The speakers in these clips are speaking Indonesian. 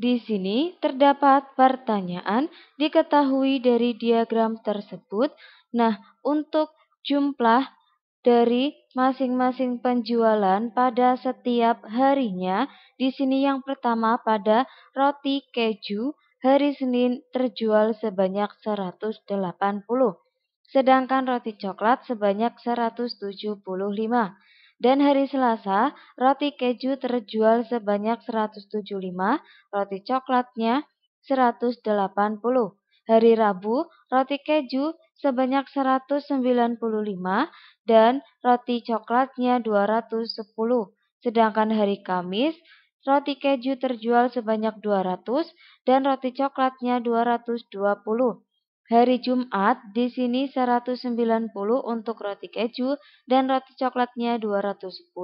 Di sini terdapat pertanyaan diketahui dari diagram tersebut. Nah, untuk jumlah dari masing-masing penjualan pada setiap harinya, di sini yang pertama pada roti keju, hari Senin terjual sebanyak 180, sedangkan roti coklat sebanyak 175. Dan hari Selasa, roti keju terjual sebanyak 175, roti coklatnya 180. Hari Rabu, roti keju sebanyak 195 dan roti coklatnya 210. Sedangkan hari Kamis, roti keju terjual sebanyak 200 dan roti coklatnya 220. Hari Jumat di sini 190 untuk roti keju dan roti coklatnya 210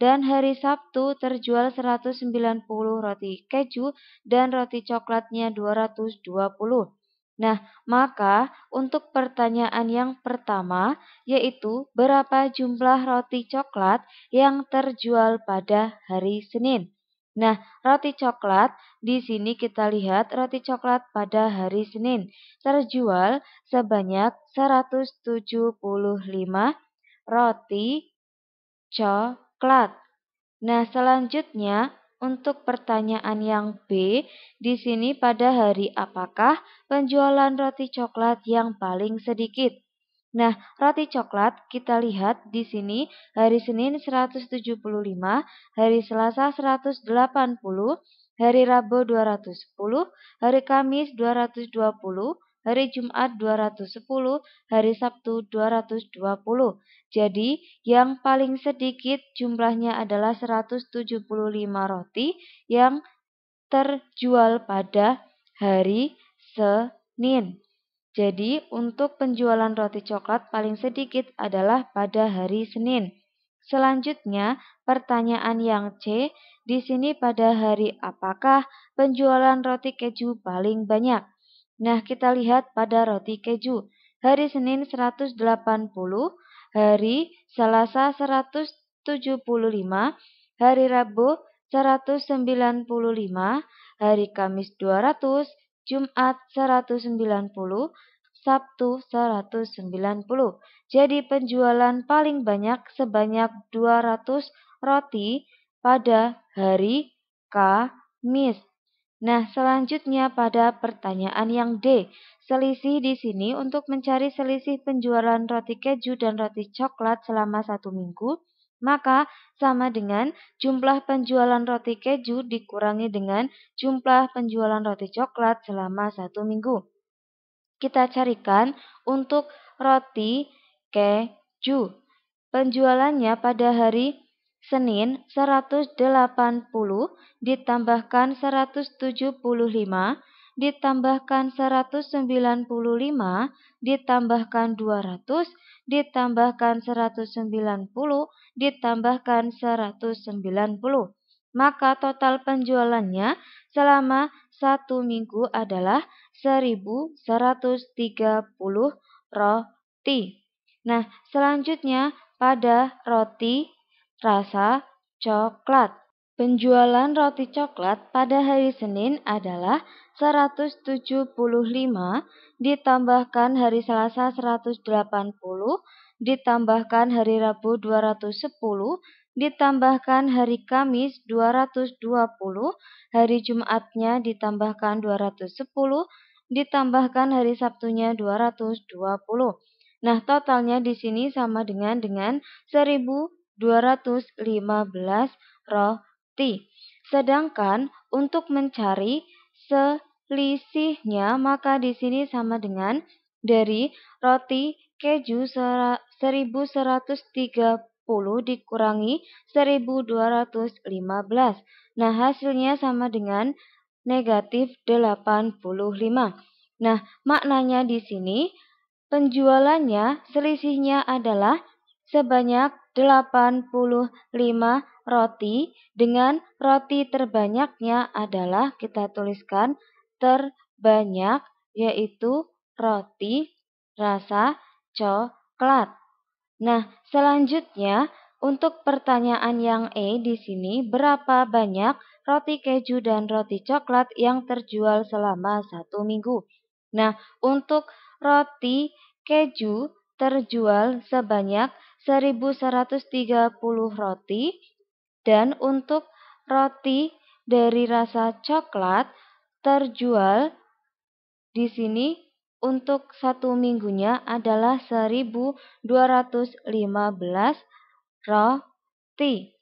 dan hari Sabtu terjual 190 roti keju dan roti coklatnya 220. Nah, maka untuk pertanyaan yang pertama yaitu berapa jumlah roti coklat yang terjual pada hari Senin? Nah, roti coklat di sini kita lihat roti coklat pada hari Senin terjual sebanyak 175 roti coklat. Nah, selanjutnya untuk pertanyaan yang B, di sini pada hari apakah penjualan roti coklat yang paling sedikit? Nah, roti coklat kita lihat di sini hari Senin 175, hari Selasa 180, hari Rabu 210, hari Kamis 220, hari Jumat 210, hari Sabtu 220. Jadi, yang paling sedikit jumlahnya adalah 175 roti yang terjual pada hari Senin. Jadi, untuk penjualan roti coklat paling sedikit adalah pada hari Senin. Selanjutnya, pertanyaan yang C, di sini pada hari apakah penjualan roti keju paling banyak? Nah, kita lihat pada roti keju. Hari Senin 180, hari Selasa 175, hari Rabu 195, hari Kamis 200, Jumat 190, Sabtu 190. Jadi penjualan paling banyak sebanyak 200 roti pada hari Kamis. Nah, selanjutnya pada pertanyaan yang D. Selisih di sini untuk mencari selisih penjualan roti keju dan roti coklat selama satu minggu, maka sama dengan jumlah penjualan roti keju dikurangi dengan jumlah penjualan roti coklat selama satu minggu. Kita carikan untuk roti keju. Penjualannya pada hari Senin 180 ditambahkan 175 ditambahkan 195, ditambahkan 200, ditambahkan 190, ditambahkan 190. Maka total penjualannya selama satu minggu adalah 1130 roti. Nah, selanjutnya pada roti rasa coklat. Penjualan roti coklat pada hari Senin adalah 175 ditambahkan hari Selasa 180 ditambahkan hari Rabu 210 ditambahkan hari Kamis 220 hari Jumatnya ditambahkan 210 ditambahkan hari Sabtunya 220 Nah, totalnya di sini sama dengan dengan 1215 roh pasti. Sedangkan untuk mencari selisihnya maka di sini sama dengan dari roti keju 1130 dikurangi 1215. Nah, hasilnya sama dengan negatif 85. Nah, maknanya di sini penjualannya selisihnya adalah sebanyak 85 roti dengan roti terbanyaknya adalah kita tuliskan terbanyak yaitu roti rasa coklat. Nah, selanjutnya untuk pertanyaan yang E di sini, berapa banyak roti keju dan roti coklat yang terjual selama satu minggu? Nah, untuk roti keju terjual sebanyak 1130 roti dan untuk roti dari rasa coklat terjual di sini untuk satu minggunya adalah 1215 roti.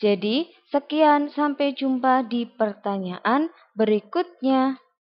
Jadi, sekian sampai jumpa di pertanyaan berikutnya.